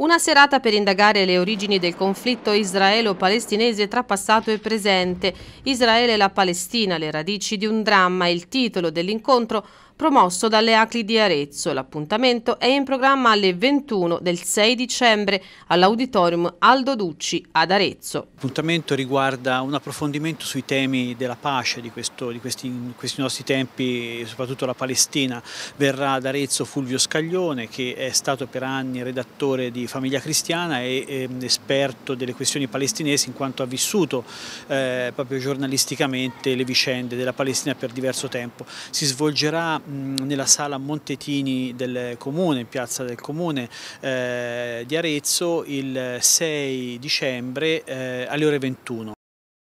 Una serata per indagare le origini del conflitto israelo-palestinese tra passato e presente. Israele e la Palestina, le radici di un dramma, il titolo dell'incontro promosso dalle ACLI di Arezzo. L'appuntamento è in programma alle 21 del 6 dicembre all'Auditorium Aldo Ducci ad Arezzo. L'appuntamento riguarda un approfondimento sui temi della pace di, questo, di questi, questi, nostri tempi, soprattutto la Palestina. Verrà ad Arezzo Fulvio Scaglione che è stato per anni redattore di Famiglia Cristiana e, e ehm, esperto delle questioni palestinesi in quanto ha vissuto eh, proprio giornalisticamente le vicende della Palestina per diverso tempo. Si svolgerà nella sala Montetini del Comune, in piazza del Comune eh, di Arezzo il 6 dicembre eh, alle ore 21.